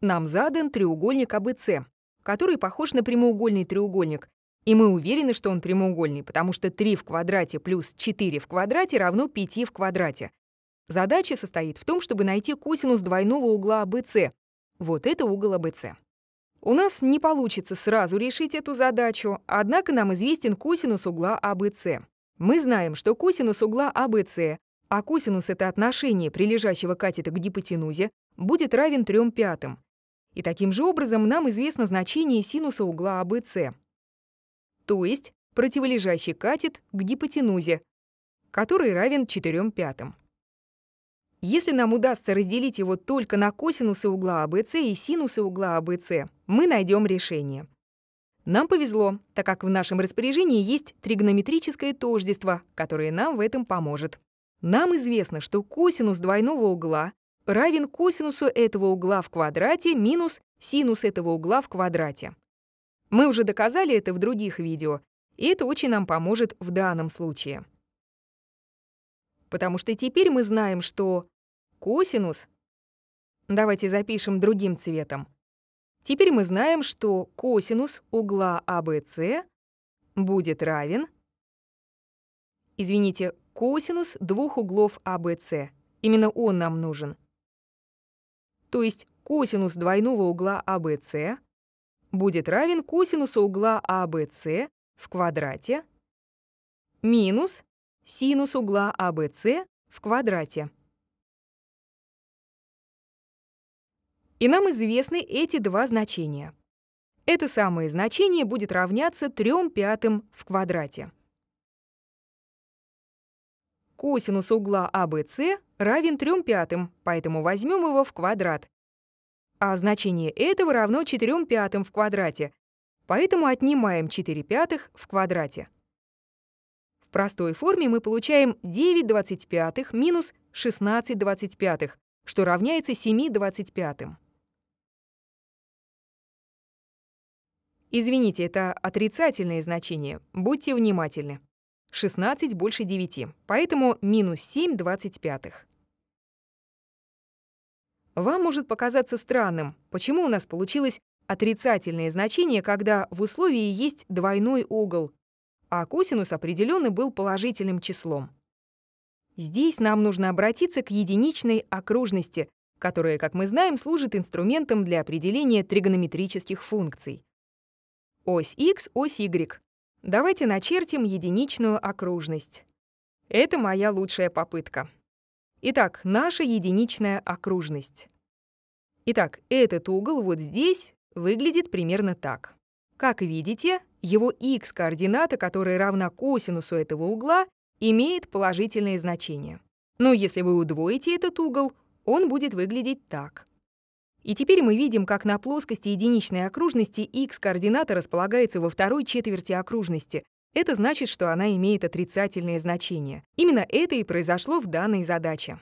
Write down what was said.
Нам задан треугольник АБЦ, который похож на прямоугольный треугольник, и мы уверены, что он прямоугольный, потому что 3 в квадрате плюс 4 в квадрате равно 5 в квадрате. Задача состоит в том, чтобы найти косинус двойного угла АБЦ. Вот это угол АБЦ. У нас не получится сразу решить эту задачу, однако нам известен косинус угла АБЦ. Мы знаем, что косинус угла АБЦ, а косинус — это отношение прилежащего катета к гипотенузе, будет равен 3 пятым. И таким же образом нам известно значение синуса угла АБЦ, то есть противолежащий катет к гипотенузе, который равен 4 пятым. Если нам удастся разделить его только на косинусы угла АБЦ и синусы угла АБЦ, мы найдем решение. Нам повезло, так как в нашем распоряжении есть тригонометрическое тождество, которое нам в этом поможет. Нам известно, что косинус двойного угла равен косинусу этого угла в квадрате минус синус этого угла в квадрате. Мы уже доказали это в других видео, и это очень нам поможет в данном случае. Потому что теперь мы знаем, что косинус... Давайте запишем другим цветом. Теперь мы знаем, что косинус угла ABC а будет равен... Извините, косинус двух углов ABC. А Именно он нам нужен то есть косинус двойного угла ABC а будет равен косинусу угла ABC а в квадрате минус синус угла ABC а в квадрате. И нам известны эти два значения. Это самое значение будет равняться 3 пятым в квадрате. Косинус угла ABC а равен 3 пятым, поэтому возьмем его в квадрат. А значение этого равно 4 пятым в квадрате, поэтому отнимаем 4 пятых в квадрате. В простой форме мы получаем 9 25 минус 16 25, что равняется 7 25. Извините, это отрицательное значение. Будьте внимательны. 16 больше 9, поэтому минус 7 25. Вам может показаться странным, почему у нас получилось отрицательное значение, когда в условии есть двойной угол, а косинус определенно был положительным числом. Здесь нам нужно обратиться к единичной окружности, которая, как мы знаем, служит инструментом для определения тригонометрических функций. Ось x, ось y. Давайте начертим единичную окружность. Это моя лучшая попытка. Итак, наша единичная окружность. Итак, этот угол вот здесь выглядит примерно так. Как видите, его x-координата, которая равна косинусу этого угла, имеет положительное значение. Но если вы удвоите этот угол, он будет выглядеть так. И теперь мы видим, как на плоскости единичной окружности x координата располагается во второй четверти окружности. Это значит, что она имеет отрицательное значение. Именно это и произошло в данной задаче.